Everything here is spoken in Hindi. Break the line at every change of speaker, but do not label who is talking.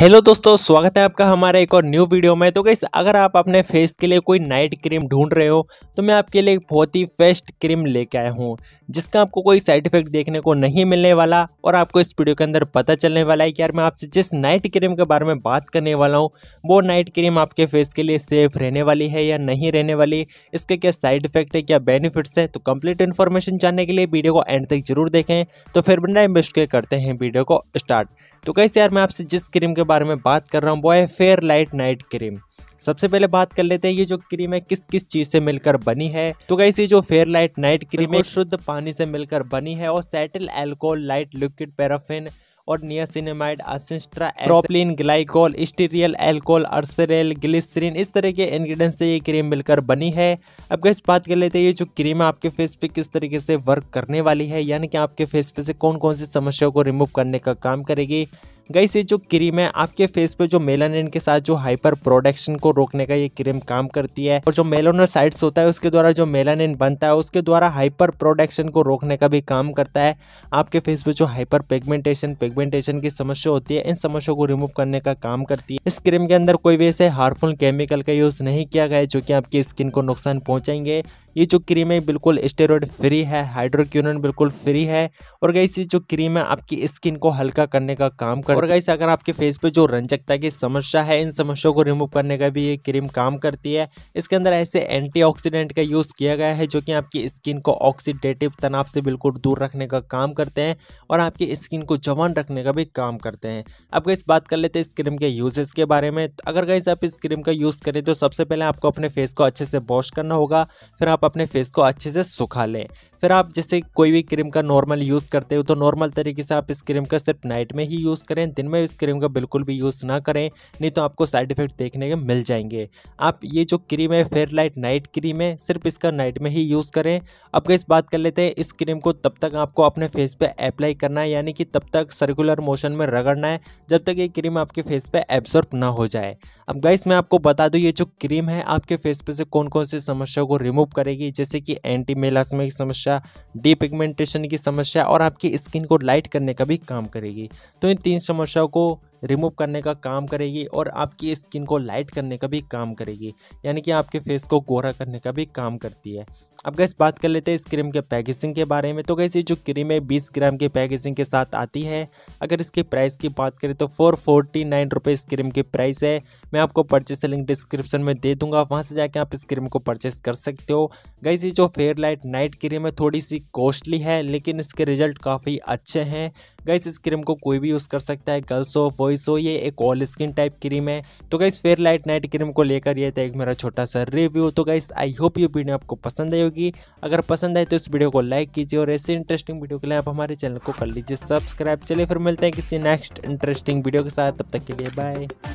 हेलो दोस्तों स्वागत है आपका हमारे एक और न्यू वीडियो में तो कैसे अगर आप अपने फेस के लिए कोई नाइट क्रीम ढूंढ रहे हो तो मैं आपके लिए बहुत ही बेस्ट क्रीम लेके आया हूँ जिसका आपको कोई साइड इफेक्ट देखने को नहीं मिलने वाला और आपको इस वीडियो के अंदर पता चलने वाला है कि यार मैं आपसे जिस नाइट क्रीम के बारे में बात करने वाला हूँ वो नाइट क्रीम आपके फेस के लिए सेफ रहने वाली है या नहीं रहने वाली इसके क्या साइड इफेक्ट है क्या बेनिफिट्स है तो कंप्लीट इन्फॉर्मेशन जानने के लिए वीडियो को एंड तक जरूर देखें तो फिर बिना इन्वेस्ट करते हैं वीडियो को स्टार्ट तो कैसे यार मैं आपसे जिस क्रीम के बारे में बात कर रहा हूँ वो है फेयर लाइट नाइट क्रीम सबसे पहले बात कर लेते हैं ये जो क्रीम है किस किस चीज़ से मिलकर बनी है तो कैसे जो फेयर लाइट नाइट क्रीम है शुद्ध पानी से मिलकर बनी है और cetyl alcohol light liquid paraffin और नियासिनेमाइड असिस्ट्रा प्रोपलिन ग्लाइकोल स्टीरियल एल्कोहल अर्सरेल ग्लिसरीन इस तरह के इंग्रेडिएंट्स से ये क्रीम मिलकर बनी है अब गैस बात कर लेते हैं ये जो क्रीम है आपके फेस पे किस तरीके से वर्क करने वाली है यानी कि आपके फेस पे से कौन कौन सी समस्याओं को रिमूव करने का काम करेगी गई ये जो क्रीम है आपके फेस पे जो मेलानिन के साथ जो हाइपर प्रोडक्शन को रोकने का ये क्रीम काम करती है और जो मेलोनोसाइट्स होता है उसके द्वारा जो मेलानिन बनता है उसके द्वारा हाइपर प्रोडक्शन को रोकने का भी काम करता है आपके फेस पे जो हाइपर पेगमेंटेशन पेगमेंटेशन की समस्या होती है इन समस्याओं को रिमूव करने का काम करती है इस क्रीम के अंदर कोई भी ऐसे हार्मफुल केमिकल का यूज़ नहीं किया गया जो कि आपकी स्किन को नुकसान पहुंचाएंगे ये जो क्रीम है बिल्कुल स्टेरॉयड फ्री है हाइड्रोक्यून बिल्कुल फ्री है और गई जो क्रीम है आपकी स्किन को हल्का करने का काम कर और गाइस अगर आपके फेस पे जो रंजकता की समस्या है इन समस्याओं को रिमूव करने का भी ये क्रीम काम करती है इसके अंदर ऐसे एंटीऑक्सीडेंट का यूज़ किया गया है जो कि आपकी स्किन को ऑक्सीडेटिव तनाव से बिल्कुल दूर रखने का काम करते हैं और आपकी स्किन को जवान रखने का भी काम करते हैं अब गाइस बात कर लेते हैं इस क्रीम के यूजेस के बारे में तो अगर गाइस आप इस क्रीम का यूज़ करें तो सबसे पहले आपको अपने फेस को अच्छे से वॉश करना होगा फिर आप अपने फेस को अच्छे से सुखा लें फिर आप जैसे कोई भी क्रीम का नॉर्मल यूज़ करते हो तो नॉर्मल तरीके से आप इस क्रीम का सिर्फ नाइट में ही यूज़ करें दिन में इस क्रीम का बिल्कुल भी यूज़ ना करें नहीं तो आपको साइड इफेक्ट देखने के मिल जाएंगे आप ये जो क्रीम है फेयर लाइट नाइट क्रीम है सिर्फ इसका नाइट में ही यूज़ करें अब इस बात कर लेते हैं इस क्रीम को तब तक आपको अपने फेस पर अप्लाई करना है यानी कि तब तक सर्कुलर मोशन में रगड़ना है जब तक ये क्रीम आपके फेस पर एब्जॉर्ब ना हो जाए अब गाइस मैं आपको बता दूँ ये जो क्रीम है आपके फेस पर से कौन कौन सी समस्याओं को रिमूव करेगी जैसे कि एंटी मेलास्मिक समस्या समस्या डीपिगमेंटेशन की समस्या और आपकी स्किन को लाइट करने का भी काम करेगी तो इन तीन समस्याओं को रिमूव करने का काम करेगी और आपकी स्किन को लाइट करने का भी काम करेगी यानी कि आपके फेस को गोरा करने का भी काम करती है अब गैस बात कर लेते हैं इस क्रीम के पैकेजिंग के बारे में तो गैस ये जो क्रीम है बीस ग्राम की पैकेजिंग के साथ आती है अगर इसके प्राइस की बात करें तो फोर फोर्टी नाइन रुपये इस क्रीम की प्राइस है मैं आपको परचेस लिंक डिस्क्रिप्शन में दे दूंगा वहाँ से जाके आप इस क्रीम को परचेस कर सकते हो गैस ये जो फेयर लाइट नाइट क्रीम है थोड़ी सी कॉस्टली है लेकिन इसके रिजल्ट काफ़ी अच्छे हैं गैस इस क्रीम को कोई भी यूज़ कर सकता है गर्ल्स हो बॉयज़ हो ये एक ऑल स्किन टाइप क्रीम है तो guys fair light night cream को लेकर यह था एक मेरा छोटा सा रिव्यू तो गैस आई होप ये वीडियो आपको पसंद आई होगी अगर पसंद आए तो इस वीडियो को लाइक कीजिए और ऐसे इंटरेस्टिंग वीडियो के लिए आप हमारे चैनल को कर लीजिए सब्सक्राइब चलिए फिर मिलते हैं किसी नेक्स्ट इंटरेस्टिंग वीडियो के साथ तब तक के लिए बाय